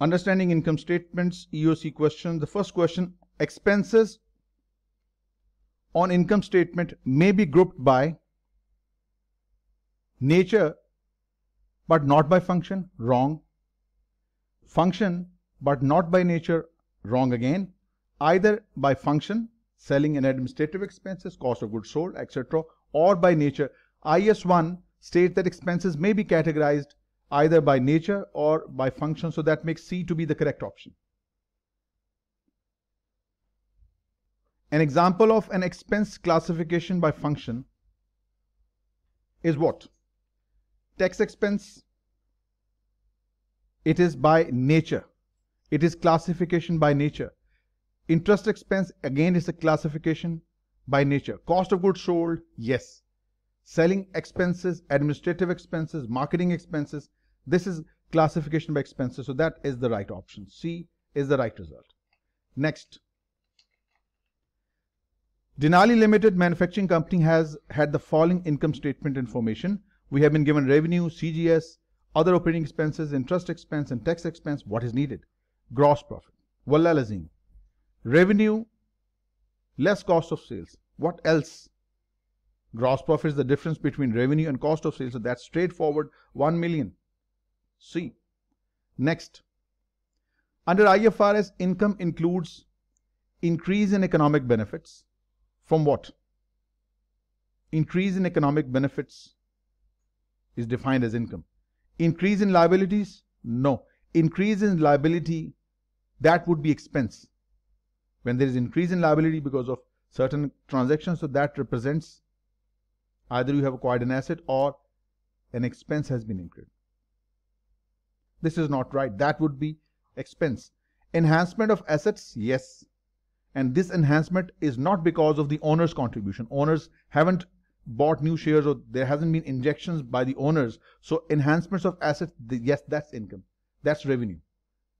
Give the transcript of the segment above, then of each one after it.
understanding income statements EOC question the first question expenses on income statement may be grouped by nature but not by function wrong function but not by nature wrong again either by function selling and administrative expenses cost of goods sold etc or by nature is1 states that expenses may be categorized either by nature or by function. So that makes C to be the correct option. An example of an expense classification by function is what? Tax expense, it is by nature. It is classification by nature. Interest expense, again, is a classification by nature. Cost of goods sold, yes selling expenses, administrative expenses, marketing expenses. This is classification by expenses. So that is the right option. C is the right result. Next. Denali Limited Manufacturing Company has had the following income statement information. We have been given revenue, CGS, other operating expenses, interest expense, and tax expense, what is needed. Gross profit. Wallah Revenue, less cost of sales. What else? Gross profit is the difference between revenue and cost of sales. So that's straightforward 1 million. See. Next. Under IFRS, income includes increase in economic benefits. From what? Increase in economic benefits is defined as income. Increase in liabilities? No. Increase in liability, that would be expense. When there is increase in liability because of certain transactions, so that represents Either you have acquired an asset or an expense has been incurred. This is not right. That would be expense. Enhancement of assets, yes. And this enhancement is not because of the owner's contribution. Owners haven't bought new shares or there hasn't been injections by the owners. So enhancements of assets, yes, that's income. That's revenue.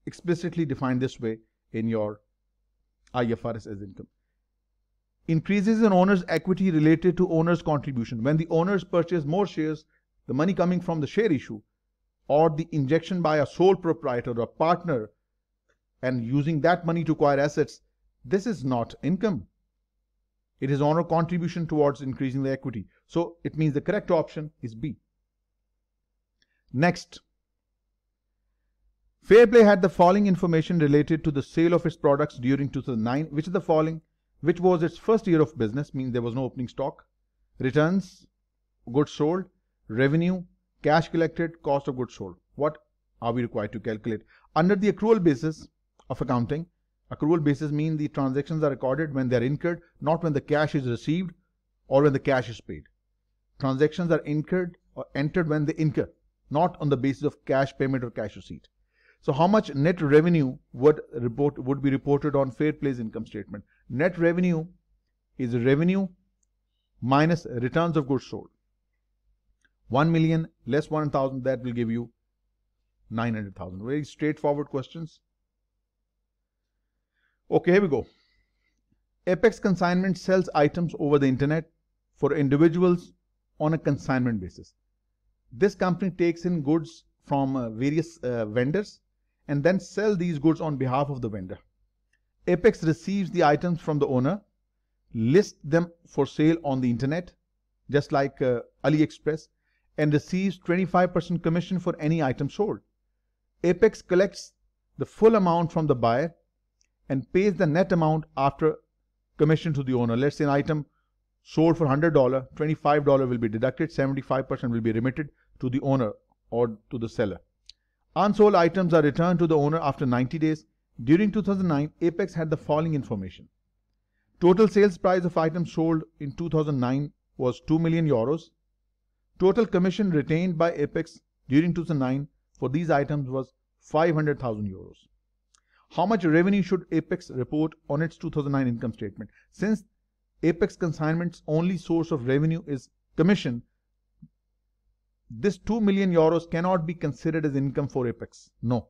Explicitly defined this way in your IFRS as income increases in owner's equity related to owner's contribution. When the owners purchase more shares, the money coming from the share issue or the injection by a sole proprietor or partner and using that money to acquire assets, this is not income. It is owner contribution towards increasing the equity. So it means the correct option is B. Next, Fairplay had the following information related to the sale of its products during 2009, which is the following which was its first year of business, means there was no opening stock, returns, goods sold, revenue, cash collected, cost of goods sold. What are we required to calculate? Under the accrual basis of accounting, accrual basis means the transactions are recorded when they are incurred, not when the cash is received or when the cash is paid. Transactions are incurred or entered when they incur, not on the basis of cash payment or cash receipt. So how much net revenue would report would be reported on fair play's income statement? Net revenue is revenue minus returns of goods sold. 1 million less 1,000, that will give you 900,000. Very straightforward questions. Okay, here we go. Apex Consignment sells items over the internet for individuals on a consignment basis. This company takes in goods from uh, various uh, vendors and then sell these goods on behalf of the vendor. Apex receives the items from the owner, lists them for sale on the internet, just like uh, AliExpress, and receives 25% commission for any item sold. Apex collects the full amount from the buyer and pays the net amount after commission to the owner. Let's say an item sold for $100, $25 will be deducted, 75% will be remitted to the owner or to the seller. Unsold items are returned to the owner after 90 days during 2009, Apex had the following information. Total sales price of items sold in 2009 was 2 million euros. Total commission retained by Apex during 2009 for these items was 500,000 euros. How much revenue should Apex report on its 2009 income statement? Since Apex Consignment's only source of revenue is commission, this 2 million euros cannot be considered as income for Apex. No,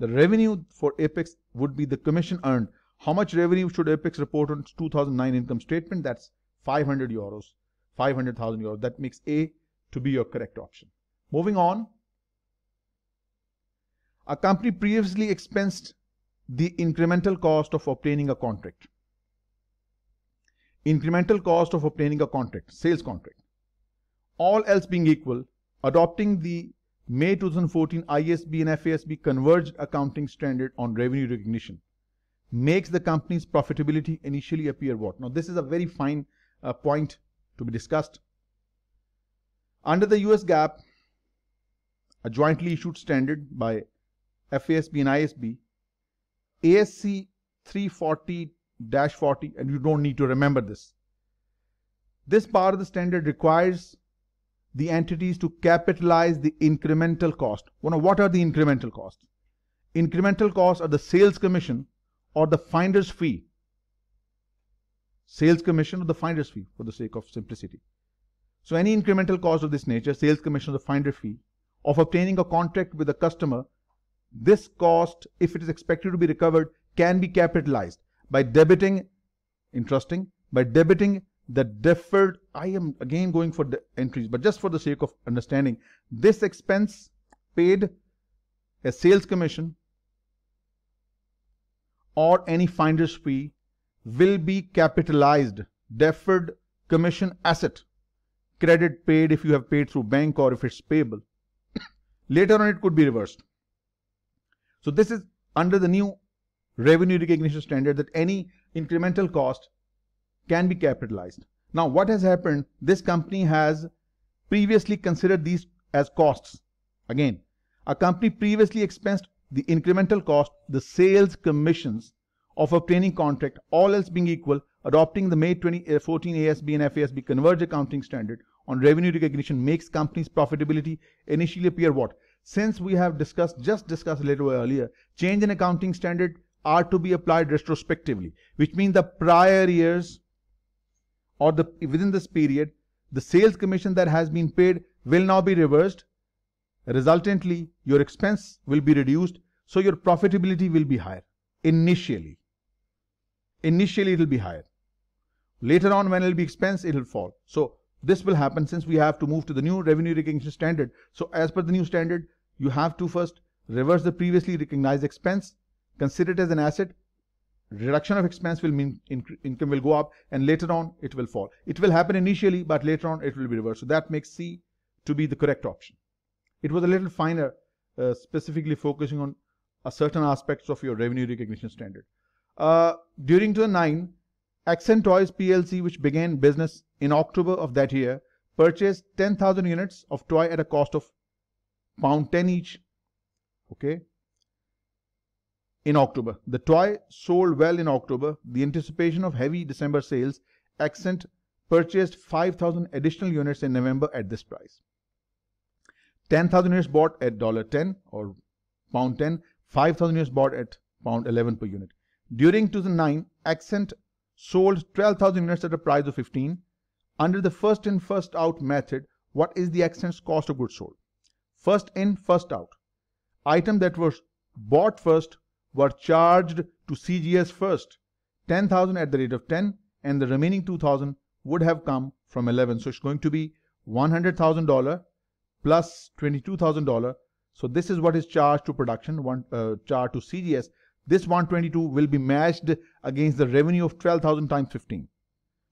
the revenue for Apex would be the commission earned. How much revenue should Apex report on 2009 income statement? That's 500 euros, 500,000 euros. That makes A to be your correct option. Moving on. A company previously expensed the incremental cost of obtaining a contract. Incremental cost of obtaining a contract, sales contract. All else being equal, adopting the May 2014, ISB and FASB converged accounting standard on revenue recognition. Makes the company's profitability initially appear what? Now, this is a very fine uh, point to be discussed. Under the US GAAP, a jointly issued standard by FASB and ISB, ASC 340 40, and you don't need to remember this. This part of the standard requires the entities to capitalize the incremental cost. Well, what are the incremental costs? Incremental costs are the sales commission or the finder's fee. Sales commission or the finder's fee for the sake of simplicity. So any incremental cost of this nature, sales commission or the finder fee, of obtaining a contract with a customer, this cost, if it is expected to be recovered, can be capitalized by debiting, interesting, by debiting that deferred, I am again going for the entries, but just for the sake of understanding, this expense paid a sales commission or any finder's fee will be capitalized deferred commission asset credit paid if you have paid through bank or if it's payable later on it could be reversed so this is under the new revenue recognition standard that any incremental cost can be capitalized. Now what has happened? This company has previously considered these as costs. Again, a company previously expensed the incremental cost, the sales commissions of obtaining contract, all else being equal, adopting the May 2014 uh, ASB and FASB converge accounting standard on revenue recognition makes companies' profitability initially appear what? Since we have discussed, just discussed a little earlier, change in accounting standard are to be applied retrospectively, which means the prior years or the within this period, the sales commission that has been paid will now be reversed. Resultantly, your expense will be reduced, so your profitability will be higher initially. Initially, it will be higher. Later on, when it will be expense, it will fall. So this will happen since we have to move to the new revenue recognition standard. So as per the new standard, you have to first reverse the previously recognized expense, consider it as an asset, reduction of expense will mean inc income will go up and later on it will fall. It will happen initially, but later on it will be reversed. So that makes C to be the correct option. It was a little finer, uh, specifically focusing on a certain aspects of your revenue recognition standard. Uh, during 2009, Accent Toys PLC, which began business in October of that year, purchased 10,000 units of toy at a cost of pound 10 each. Okay, in October. The toy sold well in October. The anticipation of heavy December sales, Accent purchased 5,000 additional units in November at this price. 10,000 units bought at $10 or 10 5,000 units bought at pound 11 per unit. During 2009, Accent sold 12,000 units at a price of 15. Under the first in first out method, what is the Accent's cost of goods sold? First in first out. Item that was bought first were charged to CGS first, 10,000 at the rate of 10, and the remaining 2,000 would have come from 11. So it's going to be $100,000 plus $22,000. So this is what is charged to production, one uh, charged to CGS. This 122 will be matched against the revenue of 12,000 times 15.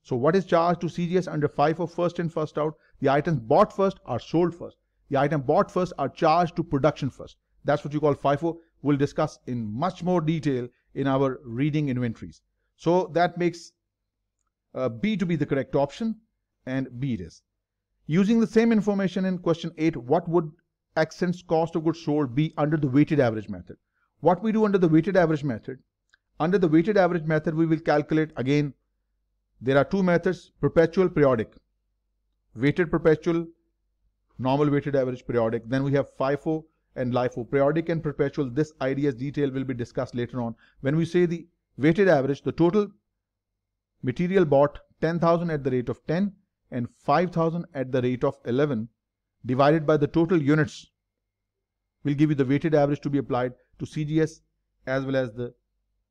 So what is charged to CGS under 5 of first in first out? The items bought first are sold first. The item bought first are charged to production first. That's what you call FIFO will discuss in much more detail in our reading inventories. So that makes uh, B to be the correct option and B it is. Using the same information in question 8, what would Accent's cost of goods sold be under the weighted average method? What we do under the weighted average method, under the weighted average method we will calculate again, there are two methods, perpetual, periodic. Weighted perpetual, normal weighted average periodic. Then we have FIFO, and LIFO, periodic and perpetual, this idea's detail will be discussed later on. When we say the weighted average, the total material bought 10,000 at the rate of 10 and 5,000 at the rate of 11 divided by the total units will give you the weighted average to be applied to CGS as well as the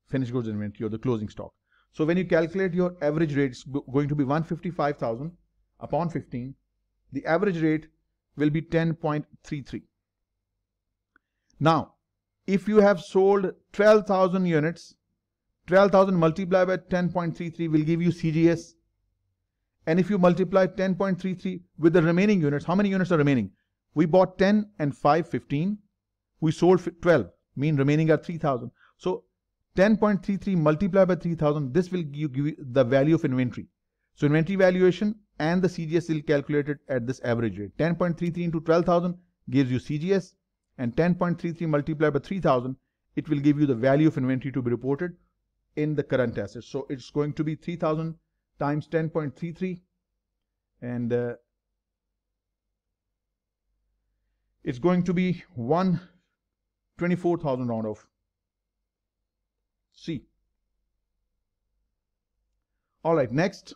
finished goods inventory or the closing stock. So when you calculate your average rate, it's going to be 155,000 upon 15. The average rate will be 10.33. Now, if you have sold 12,000 units, 12,000 multiplied by 10.33 will give you CGS. And if you multiply 10.33 with the remaining units, how many units are remaining? We bought 10 and 5, 15. We sold 12, mean remaining are 3,000. So 10.33 multiplied by 3,000, this will give you the value of inventory. So inventory valuation and the CGS calculate calculated at this average rate. 10.33 into 12,000 gives you CGS and 10.33 multiplied by 3000, it will give you the value of inventory to be reported in the current assets. So it's going to be 3000 times 10.33 and uh, it's going to be 124,000 round off. C. All right, next.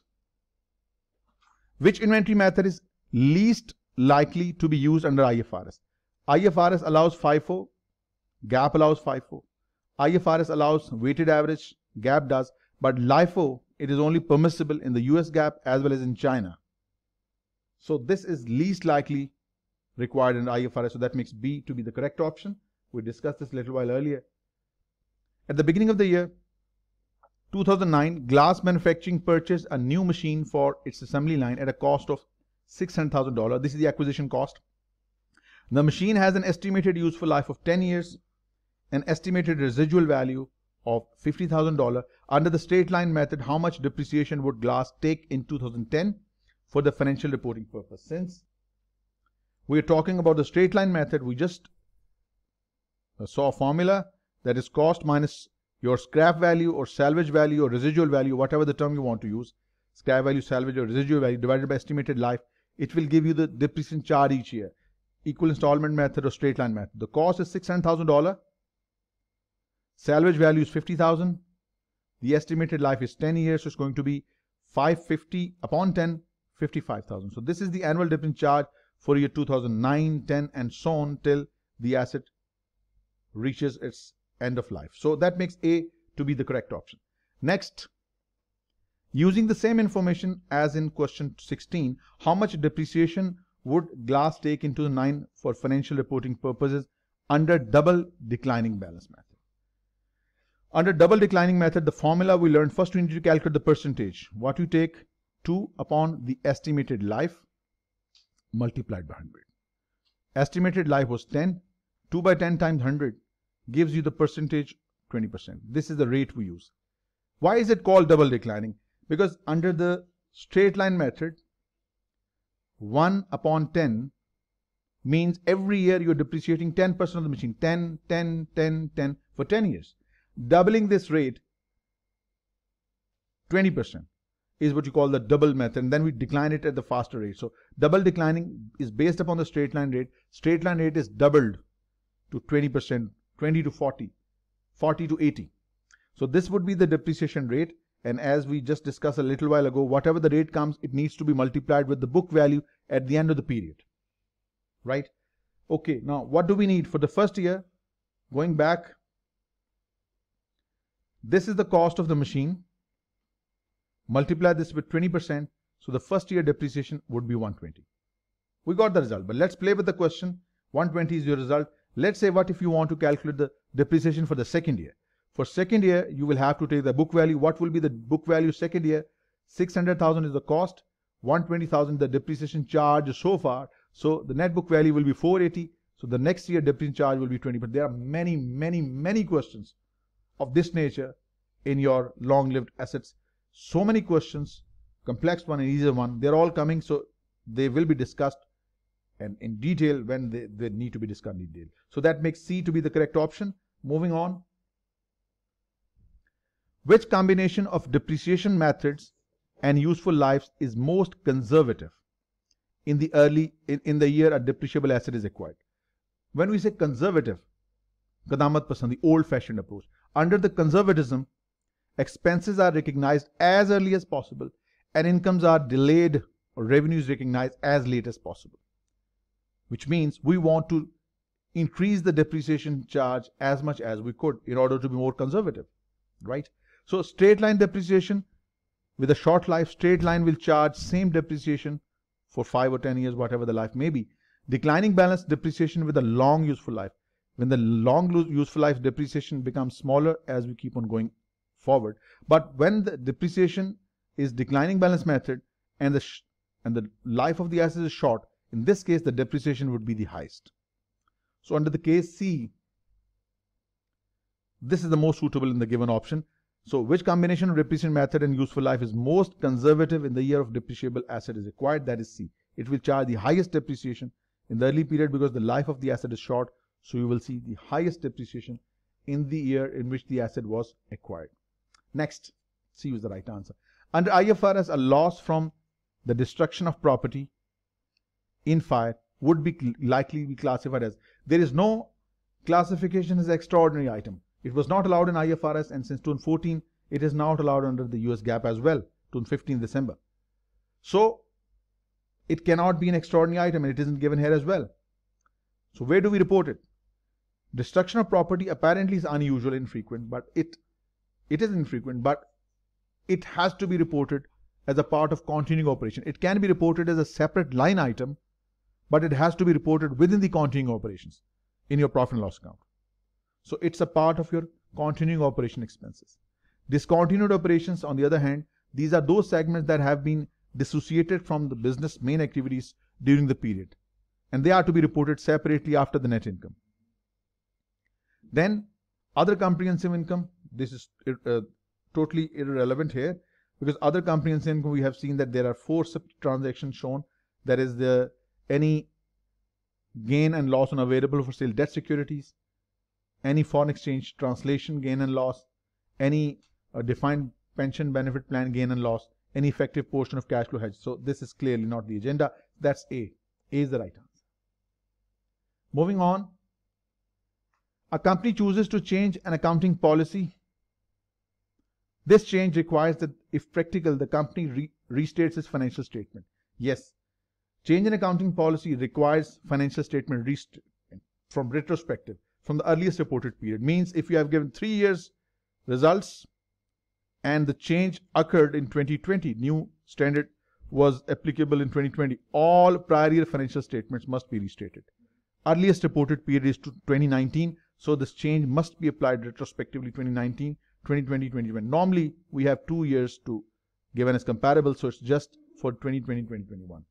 Which inventory method is least likely to be used under IFRS? IFRS allows FIFO, GAAP allows FIFO. IFRS allows weighted average, GAAP does, but LIFO, it is only permissible in the US GAAP as well as in China. So this is least likely required in IFRS, so that makes B to be the correct option. We discussed this a little while earlier. At the beginning of the year, 2009, Glass Manufacturing purchased a new machine for its assembly line at a cost of $600,000. This is the acquisition cost. The machine has an estimated useful life of 10 years, an estimated residual value of $50,000. Under the straight line method, how much depreciation would glass take in 2010 for the financial reporting purpose? Since we're talking about the straight line method, we just saw a formula that is cost minus your scrap value or salvage value or residual value, whatever the term you want to use, scrap value, salvage or residual value divided by estimated life, it will give you the depreciation charge each year equal installment method or straight line method. The cost is $600,000. Salvage value is 50,000. The estimated life is 10 years, so it's going to be 550 upon 10, 55,000. So this is the annual dividend charge for year 2009, 10 and so on till the asset reaches its end of life. So that makes A to be the correct option. Next, using the same information as in question 16, how much depreciation would Glass take into 9 for financial reporting purposes under double declining balance method. Under double declining method, the formula we learned first we need to calculate the percentage. What you take 2 upon the estimated life multiplied by 100. Estimated life was 10. 2 by 10 times 100 gives you the percentage 20%. This is the rate we use. Why is it called double declining? Because under the straight line method, 1 upon 10 means every year you're depreciating 10% of the machine. 10, 10, 10, 10 for 10 years. Doubling this rate, 20% is what you call the double method and then we decline it at the faster rate. So double declining is based upon the straight line rate. Straight line rate is doubled to 20%, 20 to 40, 40 to 80. So this would be the depreciation rate and as we just discussed a little while ago, whatever the rate comes, it needs to be multiplied with the book value at the end of the period. Right? Okay, now what do we need for the first year? Going back, this is the cost of the machine. Multiply this with 20%. So the first year depreciation would be 120. We got the result, but let's play with the question. 120 is your result. Let's say what if you want to calculate the depreciation for the second year. For second year, you will have to take the book value. What will be the book value second year? 600,000 is the cost, 120,000 the depreciation charge so far. So the net book value will be 480. So the next year depreciation charge will be 20. But there are many, many, many questions of this nature in your long-lived assets. So many questions, complex one and easier one. They're all coming, so they will be discussed and in detail when they, they need to be discussed in detail. So that makes C to be the correct option. Moving on, which combination of depreciation methods and useful lives is most conservative in the early in, in the year a depreciable asset is acquired? When we say conservative, Kadamat Pasan, the old-fashioned approach. Under the conservatism, expenses are recognized as early as possible and incomes are delayed or revenues recognized as late as possible. Which means we want to increase the depreciation charge as much as we could in order to be more conservative, right? So straight line depreciation with a short life, straight line will charge same depreciation for 5 or 10 years, whatever the life may be. Declining balance depreciation with a long useful life. When the long useful life depreciation becomes smaller as we keep on going forward. But when the depreciation is declining balance method and the, and the life of the asset is short, in this case, the depreciation would be the highest. So under the case C, this is the most suitable in the given option. So which combination of depreciation method and useful life is most conservative in the year of depreciable asset is required? That is C. It will charge the highest depreciation in the early period because the life of the asset is short. So you will see the highest depreciation in the year in which the asset was acquired. Next, C is the right answer. Under IFRS, a loss from the destruction of property in fire would be likely be classified as there is no classification as extraordinary item it was not allowed in IFRS and since 2014, it is not allowed under the US GAAP as well, 2015 December. So it cannot be an extraordinary item and it isn't given here as well. So where do we report it? Destruction of property apparently is unusual, infrequent, but it it is infrequent, but it has to be reported as a part of continuing operation. It can be reported as a separate line item, but it has to be reported within the continuing operations in your profit and loss account. So it's a part of your continuing operation expenses. Discontinued operations, on the other hand, these are those segments that have been dissociated from the business main activities during the period, and they are to be reported separately after the net income. Then other comprehensive income, this is uh, totally irrelevant here because other comprehensive income, we have seen that there are four transactions shown. That is the any gain and loss on available for sale debt securities, any foreign exchange translation gain and loss, any uh, defined pension benefit plan gain and loss, any effective portion of cash flow hedge. So this is clearly not the agenda. That's A. A is the right answer. Moving on. A company chooses to change an accounting policy. This change requires that if practical, the company re restates its financial statement. Yes, change in accounting policy requires financial statement restatement from retrospective from the earliest reported period. Means if you have given three years results and the change occurred in 2020, new standard was applicable in 2020, all prior year financial statements must be restated. Earliest reported period is 2019, so this change must be applied retrospectively 2019, 2020, 2021. Normally, we have two years to given as comparable, so it's just for 2020, 2021.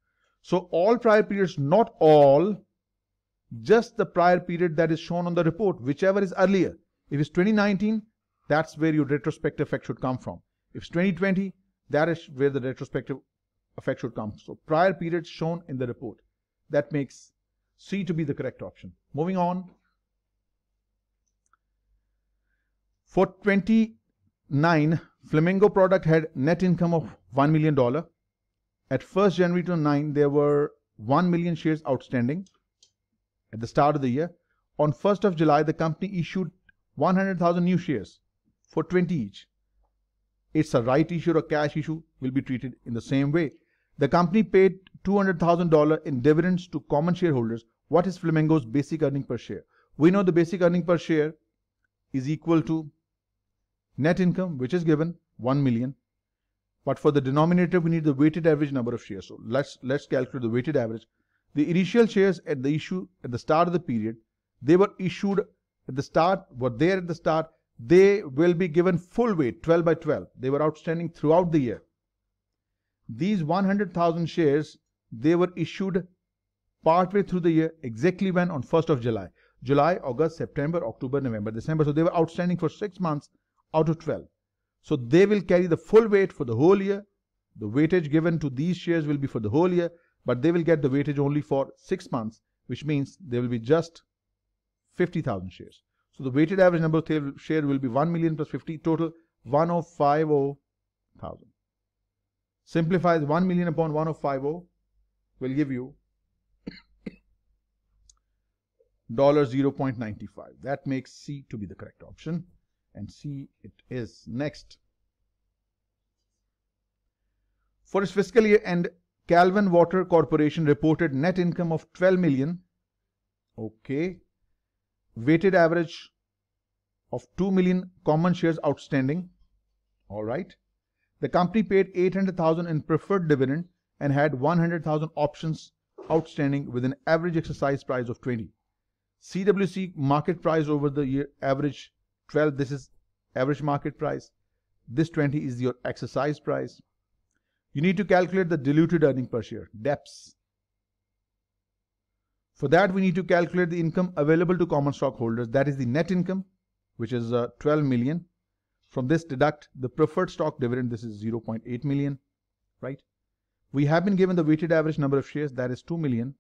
So all prior periods, not all, just the prior period that is shown on the report, whichever is earlier. If it's 2019, that's where your retrospective effect should come from. If it's 2020, that is where the retrospective effect should come. So prior period shown in the report. That makes C to be the correct option. Moving on. For 29, Flamingo product had net income of $1 million. At 1st January 2009, there were 1 million shares outstanding at the start of the year. On 1st of July, the company issued 100,000 new shares for 20 each. It's a right issue or cash issue will be treated in the same way. The company paid $200,000 in dividends to common shareholders. What is Flamingo's basic earning per share? We know the basic earning per share is equal to net income, which is given 1 million. But for the denominator, we need the weighted average number of shares. So let's, let's calculate the weighted average. The initial shares at the issue at the start of the period, they were issued at the start, were there at the start, they will be given full weight 12 by 12. They were outstanding throughout the year. These 100,000 shares, they were issued partway through the year, exactly when on 1st of July. July, August, September, October, November, December. So they were outstanding for 6 months out of 12. So they will carry the full weight for the whole year. The weightage given to these shares will be for the whole year but they will get the weightage only for 6 months which means there will be just 50,000 shares. So the weighted average number of share will be 1 million plus 50 total 1,050,000. Simplifies 1 million upon 1,050 will give you dollar 0.95 that makes C to be the correct option and C it is next for its fiscal year end Calvin Water Corporation reported net income of 12 million. Okay. Weighted average of 2 million common shares outstanding. All right. The company paid 800,000 in preferred dividend and had 100,000 options outstanding with an average exercise price of 20. CWC market price over the year average 12 this is average market price. This 20 is your exercise price. You need to calculate the diluted earning per share, DEPS. For that, we need to calculate the income available to common stockholders. That is the net income, which is uh, 12 million. From this, deduct the preferred stock dividend. This is 0.8 million, right? We have been given the weighted average number of shares. That is 2 million.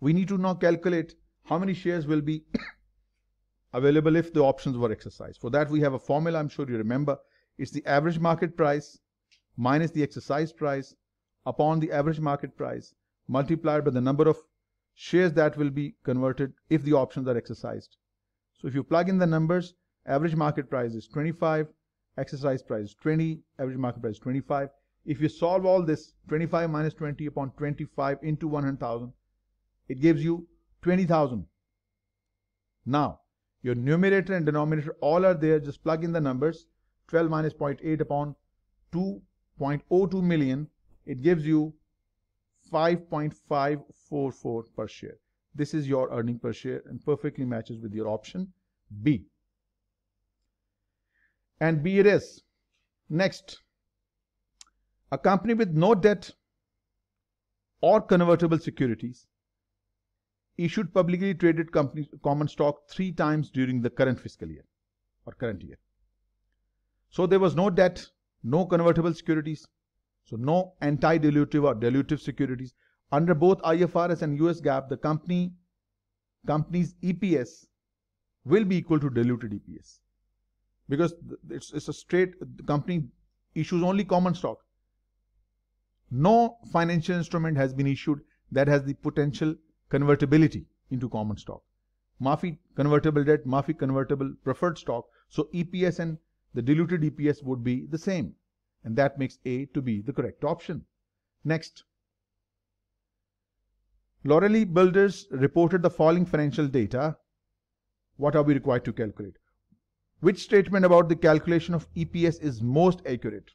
We need to now calculate how many shares will be available if the options were exercised. For that, we have a formula. I'm sure you remember. It's the average market price minus the exercise price upon the average market price multiplied by the number of shares that will be converted if the options are exercised. So if you plug in the numbers, average market price is 25, exercise price 20, average market price 25. If you solve all this, 25 minus 20 upon 25 into 100,000, it gives you 20,000. Now, your numerator and denominator all are there, just plug in the numbers, 12 minus 0.8 upon 2 0.02 million, it gives you 5.544 per share. This is your earning per share and perfectly matches with your option B. And B it is. Next, a company with no debt or convertible securities issued publicly traded company common stock three times during the current fiscal year or current year. So there was no debt no convertible securities, so no anti-dilutive or dilutive securities. Under both IFRS and US GAAP, the company company's EPS will be equal to diluted EPS because it's, it's a straight company issues only common stock. No financial instrument has been issued that has the potential convertibility into common stock. Mafi convertible debt, Mafi convertible preferred stock. So EPS and the diluted EPS would be the same and that makes A to be the correct option. Next. Lorelli Builders reported the following financial data. What are we required to calculate? Which statement about the calculation of EPS is most accurate?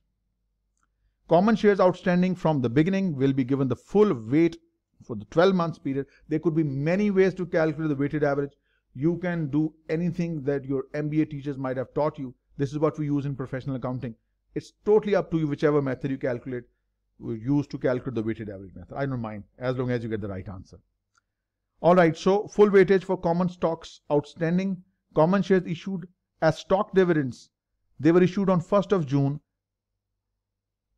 Common shares outstanding from the beginning will be given the full weight for the 12 months period. There could be many ways to calculate the weighted average. You can do anything that your MBA teachers might have taught you. This is what we use in professional accounting. It's totally up to you whichever method you calculate, use to calculate the weighted average method. I don't mind as long as you get the right answer. All right, so full weightage for common stocks outstanding, common shares issued as stock dividends. They were issued on 1st of June,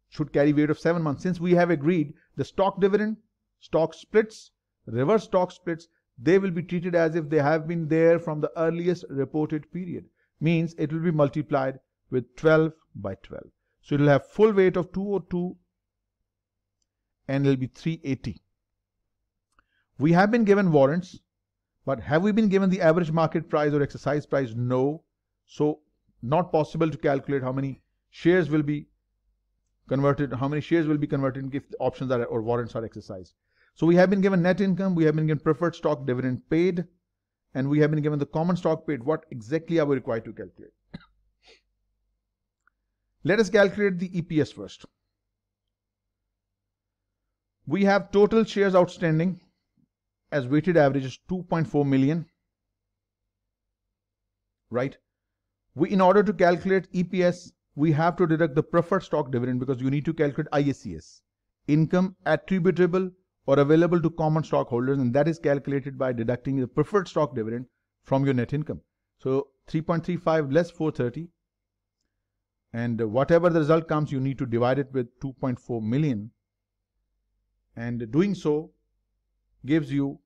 should carry weight of 7 months. Since we have agreed the stock dividend, stock splits, reverse stock splits, they will be treated as if they have been there from the earliest reported period means it will be multiplied with 12 by 12. So it will have full weight of 202 and it will be 380. We have been given warrants, but have we been given the average market price or exercise price? No. So not possible to calculate how many shares will be converted, how many shares will be converted if the options are or warrants are exercised. So we have been given net income, we have been given preferred stock dividend paid, and we have been given the common stock paid, what exactly are we required to calculate? Let us calculate the EPS first. We have total shares outstanding as weighted average is 2.4 million, right? We, in order to calculate EPS, we have to deduct the preferred stock dividend because you need to calculate ISCS, income attributable or available to common stockholders and that is calculated by deducting the preferred stock dividend from your net income. So 3.35 less 430 and whatever the result comes you need to divide it with 2.4 million and doing so gives you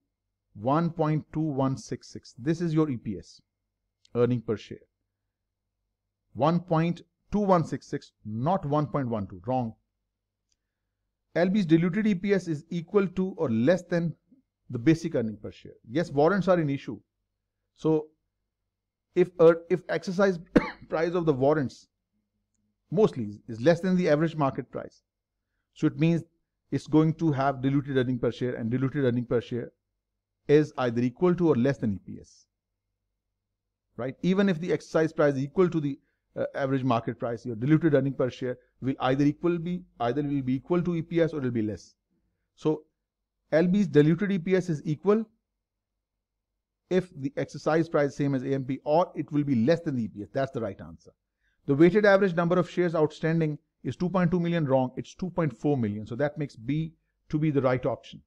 1.2166 this is your EPS earning per share 1.2166 not 1.12 wrong LB's diluted EPS is equal to or less than the basic earning per share. Yes, warrants are in issue. So if uh, if exercise price of the warrants mostly is less than the average market price, so it means it's going to have diluted earning per share and diluted earning per share is either equal to or less than EPS. Right? Even if the exercise price is equal to the uh, average market price, your diluted earning per share will either equal be either will be equal to EPS or it'll be less. So LB's diluted EPS is equal if the exercise price same as AMP or it will be less than the EPS. That's the right answer. The weighted average number of shares outstanding is 2.2 million wrong. It's 2.4 million. So that makes B to be the right option.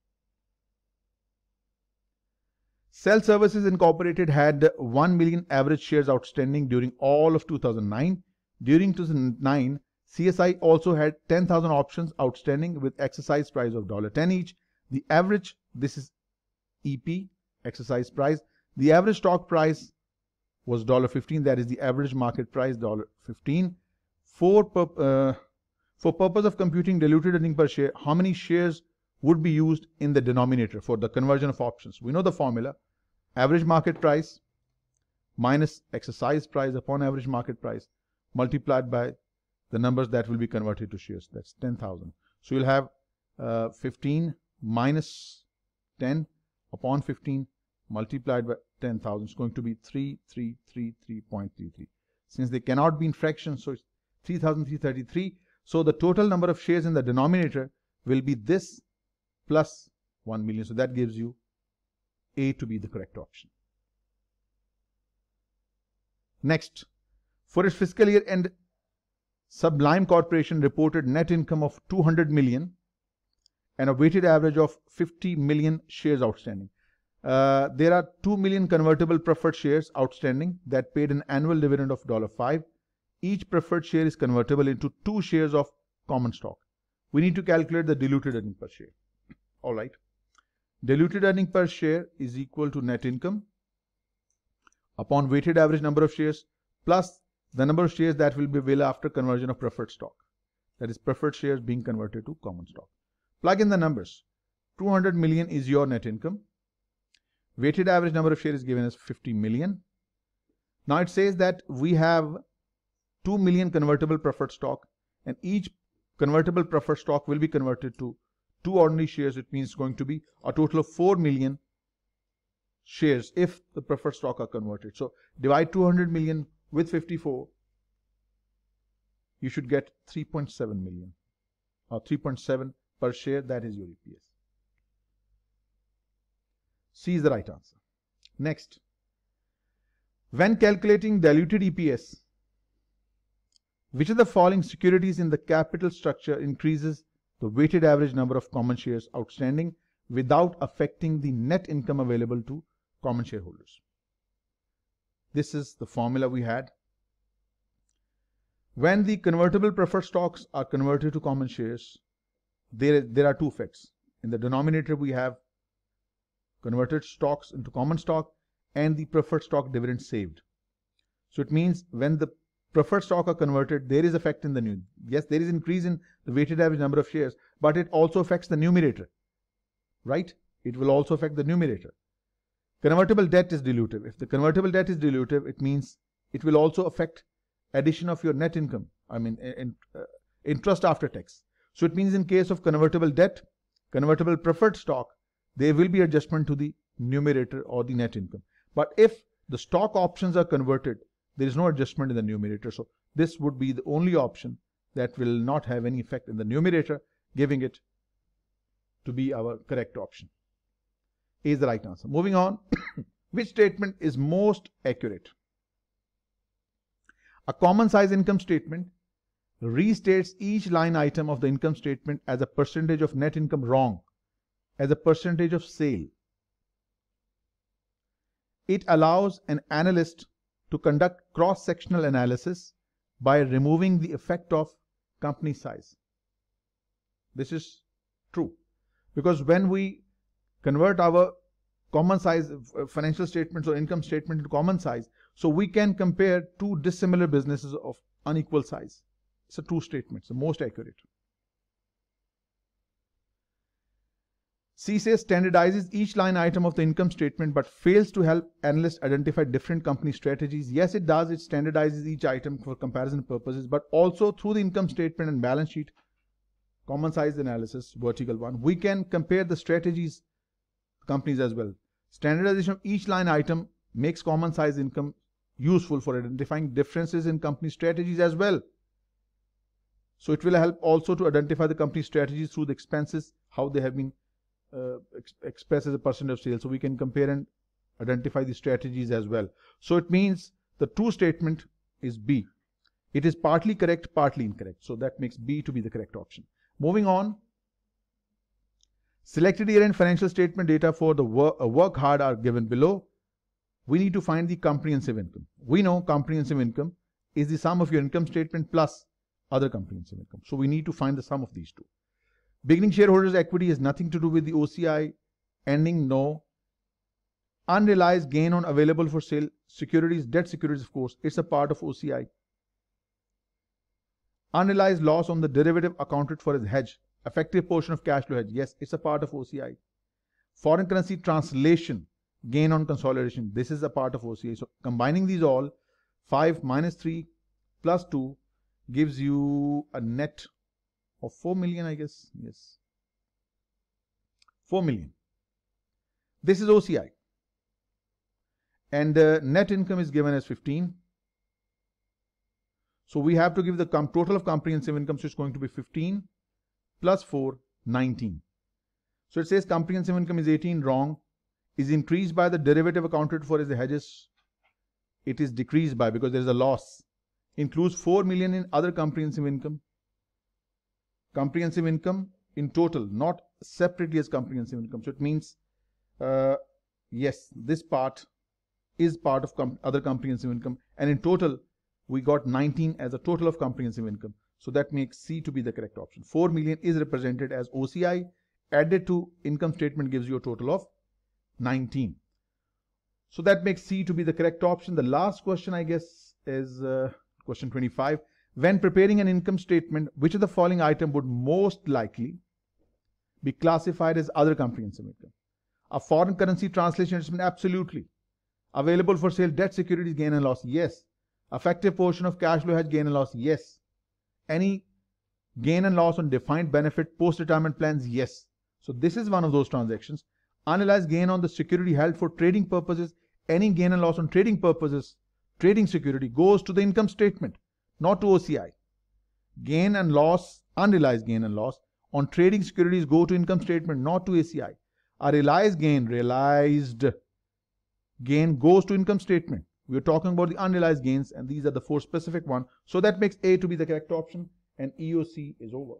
Cell Services Incorporated had 1 million average shares outstanding during all of 2009. During 2009, CSI also had 10,000 options outstanding with exercise price of $10 each. The average, this is EP, exercise price, the average stock price was $15, that is the average market price $15. For, pur uh, for purpose of computing diluted earning per share, how many shares would be used in the denominator for the conversion of options. We know the formula, average market price minus exercise price upon average market price multiplied by the numbers that will be converted to shares. That's 10,000. So you'll have uh, 15 minus 10 upon 15 multiplied by 10,000. It's going to be 3333.33. Since they cannot be in fractions, so it's 3,333. So the total number of shares in the denominator will be this plus 1 million. So that gives you A to be the correct option. Next, for its fiscal year end, Sublime Corporation reported net income of 200 million and a weighted average of 50 million shares outstanding. Uh, there are 2 million convertible preferred shares outstanding that paid an annual dividend of $5. Each preferred share is convertible into two shares of common stock. We need to calculate the diluted earnings per share. All right. Diluted earning per share is equal to net income upon weighted average number of shares plus the number of shares that will be available after conversion of preferred stock. That is preferred shares being converted to common stock. Plug in the numbers. 200 million is your net income. Weighted average number of shares is given as 50 million. Now it says that we have 2 million convertible preferred stock and each convertible preferred stock will be converted to two ordinary shares, it means going to be a total of 4 million shares if the preferred stock are converted. So divide 200 million with 54, you should get 3.7 million or 3.7 per share. That is your EPS. C is the right answer. Next, when calculating diluted EPS, which of the following securities in the capital structure increases the weighted average number of common shares outstanding without affecting the net income available to common shareholders. This is the formula we had. When the convertible preferred stocks are converted to common shares, there, there are two effects. In the denominator, we have converted stocks into common stock and the preferred stock dividend saved. So it means when the preferred stock are converted, there is effect in the new. Yes, there is increase in the weighted average number of shares, but it also affects the numerator, right? It will also affect the numerator. Convertible debt is dilutive. If the convertible debt is dilutive, it means it will also affect addition of your net income. I mean, in, uh, interest after tax. So it means in case of convertible debt, convertible preferred stock, there will be adjustment to the numerator or the net income. But if the stock options are converted, there is no adjustment in the numerator. So this would be the only option that will not have any effect in the numerator, giving it to be our correct option is the right answer. Moving on, which statement is most accurate? A common size income statement restates each line item of the income statement as a percentage of net income wrong, as a percentage of sale. It allows an analyst to conduct cross-sectional analysis by removing the effect of company size. This is true because when we convert our common size uh, financial statements or income statement into common size, so we can compare two dissimilar businesses of unequal size. It's a true statement, it's the most accurate. C says standardizes each line item of the income statement but fails to help analysts identify different company strategies. Yes, it does. It standardizes each item for comparison purposes, but also through the income statement and balance sheet, common size analysis, vertical one, we can compare the strategies companies as well. Standardization of each line item makes common size income useful for identifying differences in company strategies as well. So it will help also to identify the company strategies through the expenses, how they have been uh, express as a percent of sales. So we can compare and identify the strategies as well. So it means the true statement is B. It is partly correct, partly incorrect. So that makes B to be the correct option. Moving on. Selected year-end financial statement data for the uh, work hard are given below. We need to find the comprehensive income. We know comprehensive income is the sum of your income statement plus other comprehensive income. So we need to find the sum of these two. Beginning shareholders' equity has nothing to do with the OCI. Ending, no. Unrealized gain on available for sale securities, debt securities, of course, it's a part of OCI. Unrealized loss on the derivative accounted for as hedge, effective portion of cash flow hedge, yes, it's a part of OCI. Foreign currency translation gain on consolidation, this is a part of OCI. So combining these all, 5 minus 3 plus 2 gives you a net or 4 million I guess yes 4 million this is OCI and the uh, net income is given as 15 so we have to give the total of comprehensive income so it's going to be 15 plus 4 19 so it says comprehensive income is 18 wrong is increased by the derivative accounted for as the hedges it is decreased by because there is a loss includes 4 million in other comprehensive income comprehensive income in total, not separately as comprehensive income. So it means, uh, yes, this part is part of com other comprehensive income. And in total, we got 19 as a total of comprehensive income. So that makes C to be the correct option. 4 million is represented as OCI added to income statement gives you a total of 19. So that makes C to be the correct option. The last question, I guess, is uh, question 25 when preparing an income statement, which of the following item would most likely be classified as other comprehensive income? A foreign currency translation adjustment? Absolutely. Available for sale debt securities gain and loss? Yes. Effective portion of cash flow has gain and loss? Yes. Any gain and loss on defined benefit post-retirement plans? Yes. So this is one of those transactions. Analyze gain on the security held for trading purposes, any gain and loss on trading purposes, trading security goes to the income statement not to OCI. Gain and loss, unrealized gain and loss on trading securities go to income statement, not to ACI. A realized gain, realized gain goes to income statement. We are talking about the unrealized gains and these are the four specific ones. So that makes A to be the correct option and EOC is over.